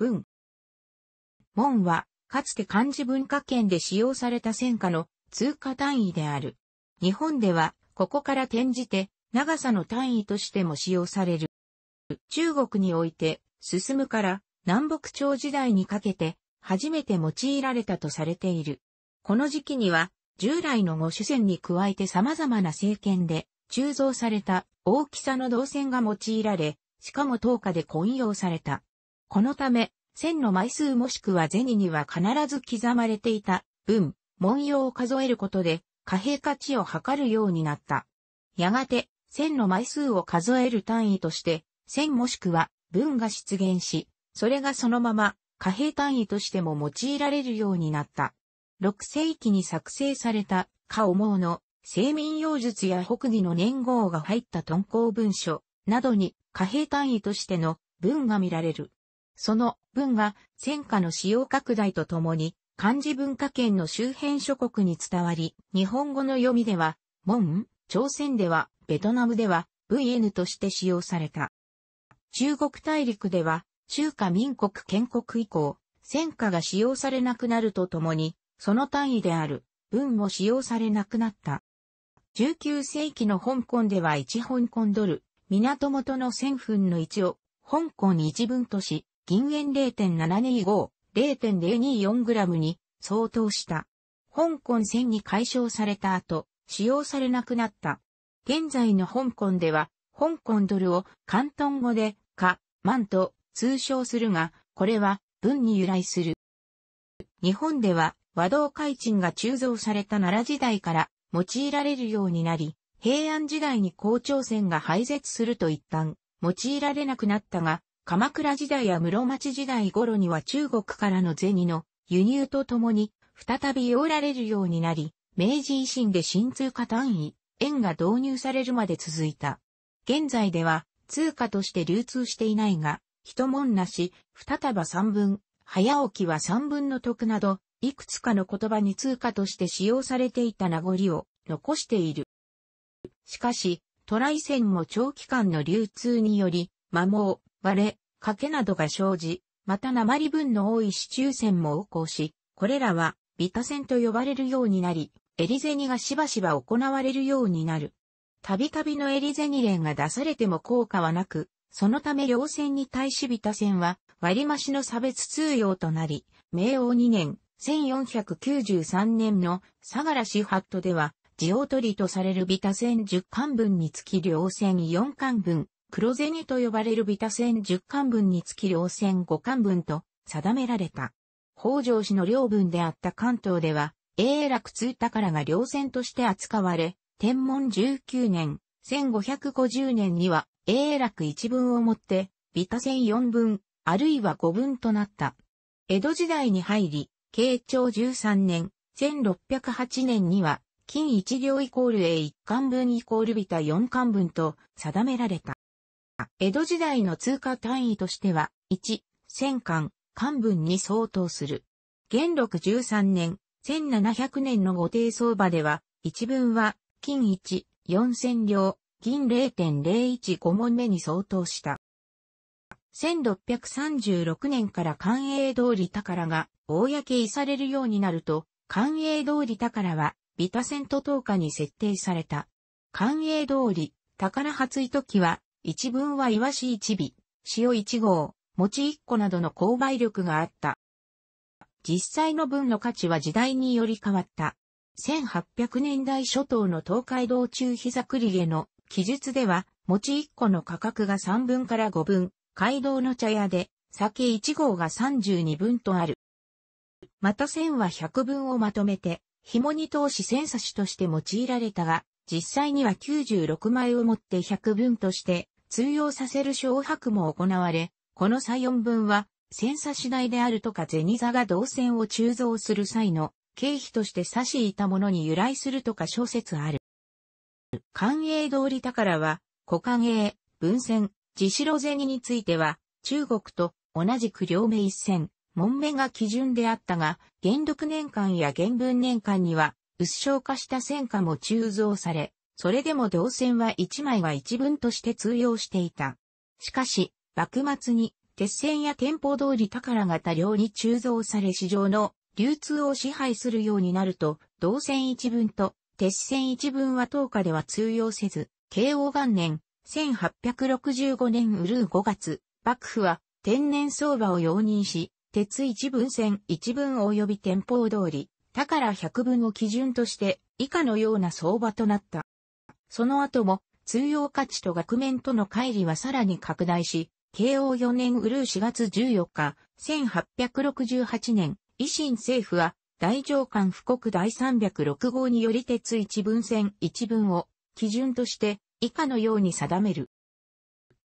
文。門は、かつて漢字文化圏で使用された戦火の通貨単位である。日本では、ここから転じて、長さの単位としても使用される。中国において、進むから南北朝時代にかけて初めて用いられたとされている。この時期には従来の五種線に加えて様々な政権で鋳造された大きさの銅線が用いられ、しかも等価で混用された。このため、線の枚数もしくは銭には必ず刻まれていた文、文様を数えることで貨幣価値を測るようになった。やがて、線の枚数を数える単位として、線もしくは文が出現し、それがそのまま貨幣単位としても用いられるようになった。6世紀に作成された、か思うの、生民用術や北義の年号が入った遁行文書などに貨幣単位としての文が見られる。その文が戦火の使用拡大とともに漢字文化圏の周辺諸国に伝わり、日本語の読みでは、門、朝鮮では、ベトナムでは、VN として使用された。中国大陸では、中華民国建国以降、戦火が使用されなくなるとともに、その単位である、文も使用されなくなった。19世紀の香港では1香港ドル、港元の1000分の1を、香港一分とし、銀塩 0.725-0.024g に相当した。香港戦に解消された後、使用されなくなった。現在の香港では、香港ドルを関東語で、か、万と通称するが、これは文に由来する。日本では和道開鎮が鋳造された奈良時代から用いられるようになり、平安時代に校長線が廃絶すると一旦用いられなくなったが、鎌倉時代や室町時代頃には中国からの銭の輸入とともに、再びおられるようになり、明治維新で新通貨単位、円が導入されるまで続いた。現在では、通貨として流通していないが、一文なし、二束三分、早起きは三分の得など、いくつかの言葉に通貨として使用されていた名残を残している。しかし、トライ線も長期間の流通により、摩耗、割れ、欠けなどが生じ、また鉛分の多い市中線も横行し、これらはビタ線と呼ばれるようになり、エリゼニがしばしば行われるようになる。たびたびのエリゼニ連が出されても効果はなく、そのため両線に対しビタ線は割増しの差別通用となり、明王2年、1493年の相良市ハットでは、地を取りとされるビタ線10巻分につき両線4巻分、黒銭と呼ばれるビタ銭10巻分につき両銭5巻分と定められた。北条氏の領分であった関東では、永楽通宝が両船として扱われ、天文19年、1550年には永楽一分をもって、ビタ船4分、あるいは5分となった。江戸時代に入り、慶長13年、1608年には、金1両イコール A1 巻分イコールビタ4巻分と定められた。江戸時代の通貨単位としては、1、千貫、漢文に相当する。元禄13年、1700年の御定相場では、一文は、金1、4千両、銀0.015問目に相当した。1636年から官営通り宝が、公いされるようになると、官営通り宝は、ビタセント等価に設定された。官営通り、宝発意時は、一文はイワシ一尾、塩一号、餅一個などの購買力があった。実際の文の価値は時代により変わった。1800年代初頭の東海道中膝栗毛の記述では、餅一個の価格が3分から5分、街道の茶屋で、酒一号が32分とある。また線は100分をまとめて、紐に通し千差しとして用いられたが、実際には96枚をもって100分として、通用させる小白も行われ、この作4分は、戦差次第であるとか銭座が銅線を鋳造する際の経費として差しいたものに由来するとか小説ある。官営通り宝は、古官営、文銭、自白銭については、中国と同じく両目一線、門目が基準であったが、元禄年間や元文年間には、薄小化した戦果も鋳造され、それでも銅線は1枚は1分として通用していた。しかし、幕末に鉄線や店舗通り宝が多量に鋳造され市場の流通を支配するようになると、銅線一分と鉄線一分は10日では通用せず、慶応元年、1865年うる5月、幕府は天然相場を容認し、鉄一分線一分及び店舗通り、宝百分を基準として以下のような相場となった。その後も、通用価値と額面との乖離はさらに拡大し、慶応4年うるう4月14日、1868年、維新政府は、大上官布告第306号により鉄一文線一文を基準として以下のように定める。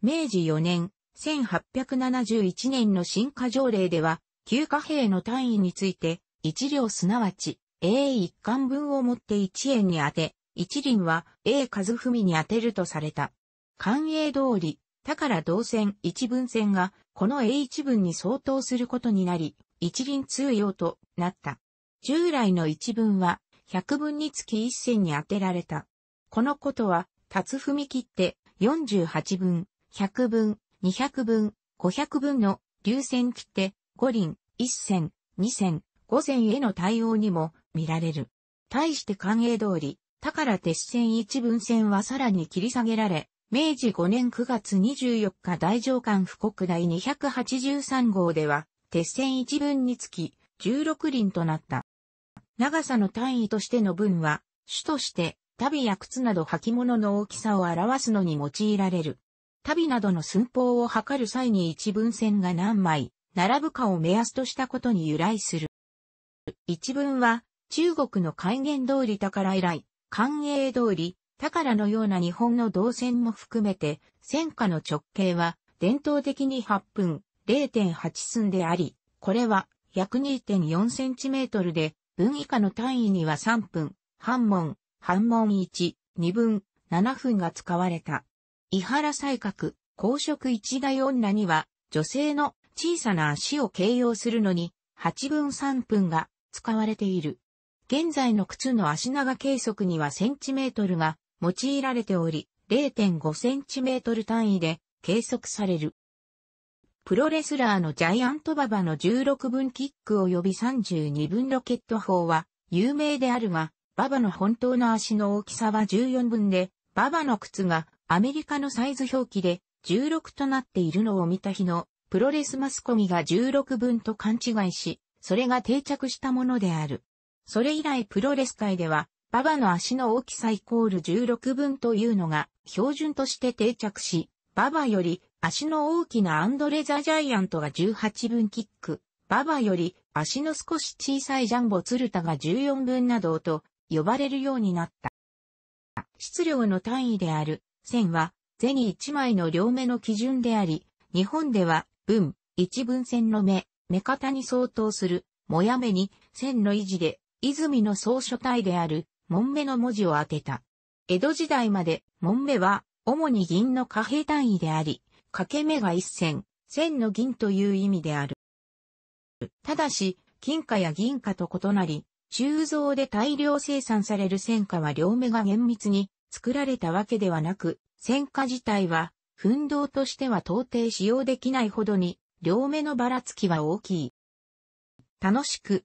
明治4年、1871年の新化条例では、旧貨幣の単位について、一両すなわち、A1 貫分をもって1円に当て、一輪は A 和文に当てるとされた。官営通り、宝同線一分線がこの A 一分に相当することになり、一輪通用となった。従来の一分は百分につき一線に当てられた。このことは、立つ踏み切って48分、100分、200分、500分の流線切って5輪、1線、2線、5線への対応にも見られる。対して官営通り、宝鉄線一分線はさらに切り下げられ、明治5年9月24日大上官布告第283号では、鉄線一分につき16輪となった。長さの単位としての分は、種として、足袋や靴など履物の大きさを表すのに用いられる。足袋などの寸法を測る際に一分線が何枚、並ぶかを目安としたことに由来する。一分は、中国の改元通り宝以来、官営通り、宝のような日本の動線も含めて、戦火の直径は伝統的に8分0.8寸であり、これは約2.4センチメートルで、分以下の単位には3分、半門、半門1、2分、7分が使われた。伊原西閣、公職一大女には、女性の小さな足を形容するのに、8分3分が使われている。現在の靴の足長計測にはセンチメートルが用いられており、0.5センチメートル単位で計測される。プロレスラーのジャイアントババの16分キック及び32分ロケット砲は有名であるが、ババの本当の足の大きさは14分で、ババの靴がアメリカのサイズ表記で16となっているのを見た日のプロレスマスコミが16分と勘違いし、それが定着したものである。それ以来プロレス界では、馬場の足の大きさイコール16分というのが標準として定着し、馬場より足の大きなアンドレザ・ジャイアントが18分キック、馬場より足の少し小さいジャンボ・ツルタが14分などと呼ばれるようになった。質量の単位である線は銭1枚の両目の基準であり、日本では分、一分線の目、目方に相当する、もや目に線の維持で泉の総書体である、門目の文字を当てた。江戸時代まで、門目は、主に銀の貨幣単位であり、掛け目が一銭、銭の銀という意味である。ただし、金貨や銀貨と異なり、鋳造で大量生産される銭貨は両目が厳密に作られたわけではなく、銭貨自体は、奮闘としては到底使用できないほどに、両目のばらつきは大きい。楽しく、